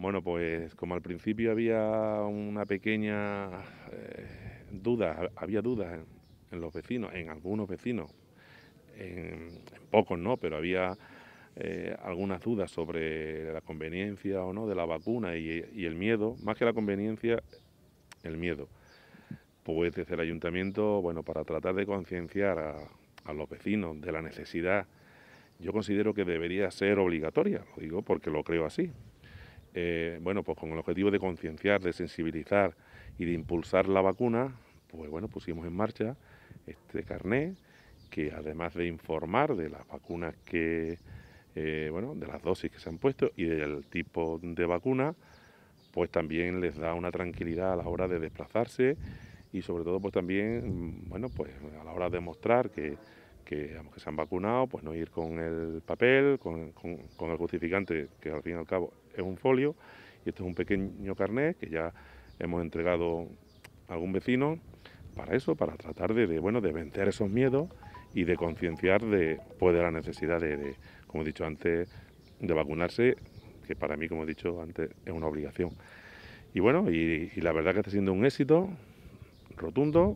Bueno, pues como al principio había una pequeña eh, duda, había dudas en, los vecinos, en algunos vecinos, en, pocos no, pero había eh, algunas dudas sobre la conveniencia o no de la vacuna y, el miedo, más que la conveniencia, el miedo. Pues desde el ayuntamiento, bueno, para tratar de concienciar a, a los vecinos de la necesidad, yo considero que debería ser obligatoria, lo digo porque lo creo así, eh, bueno, pues con el objetivo de concienciar, de sensibilizar y de impulsar la vacuna, pues bueno, pusimos en marcha este carné que además de informar de las vacunas que, eh, bueno, de las dosis que se han puesto y del tipo de vacuna, pues también les da una tranquilidad a la hora de desplazarse y sobre todo pues también, mm, bueno, pues a la hora de mostrar que que, se han vacunado, pues no ir con el papel, con, el justificante, que al fin y al cabo es un folio, y esto es un pequeño carnet que ya hemos entregado a algún vecino para eso, para tratar de, bueno, de vencer esos miedos y de concienciar de, pues, de la necesidad de, como he dicho antes, de vacunarse, que para mí, como he dicho antes, es una obligación. Y bueno, y la verdad que está siendo un éxito rotundo.